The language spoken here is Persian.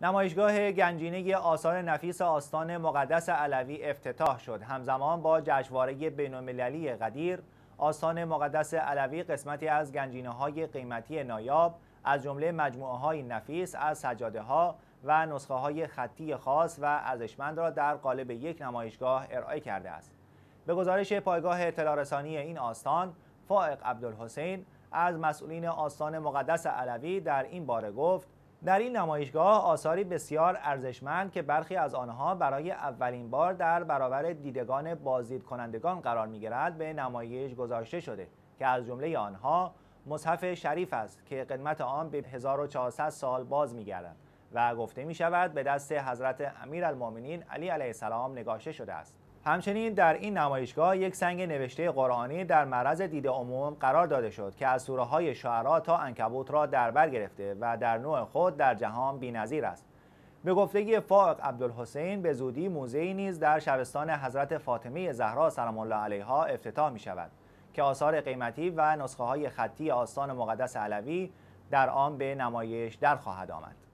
نمایشگاه گنجینه آثار نفیس آستان مقدس علوی افتتاح شد همزمان با جشنواره بین‌المللی قدیر آستان مقدس علوی قسمتی از گنجینه های قیمتی نایاب از جمله مجموعه های نفیس از سجاده ها و نسخه های خطی خاص و ارزشمند را در قالب یک نمایشگاه ارائه کرده است به گزارش پایگاه اطلاع رسانی این آستان فائق عبدالحسین از مسئولین آستان مقدس علوی در این باره گفت در این نمایشگاه آثاری بسیار ارزشمند که برخی از آنها برای اولین بار در برابر دیدگان بازدید کنندگان قرار می به نمایش گذاشته شده که از جمله آنها مصحف شریف است که قدمت آن به 1400 سال باز می و گفته می شود به دست حضرت امیر علی علیه السلام نگاشته شده است. همچنین در این نمایشگاه یک سنگ نوشته قرآنی در معرض دید عموم قرار داده شد که از سوره های شعرا تا انکبوت را در بر گرفته و در نوع خود در جهان بی‌نظیر است به گفتگی فائق عبدالحسین به زودی موزه نیز در شبستان حضرت فاطمه زهرا سلام الله علیها افتتاح می شود که آثار قیمتی و نسخه های خطی آستان مقدس علوی در آن به نمایش در خواهد آمد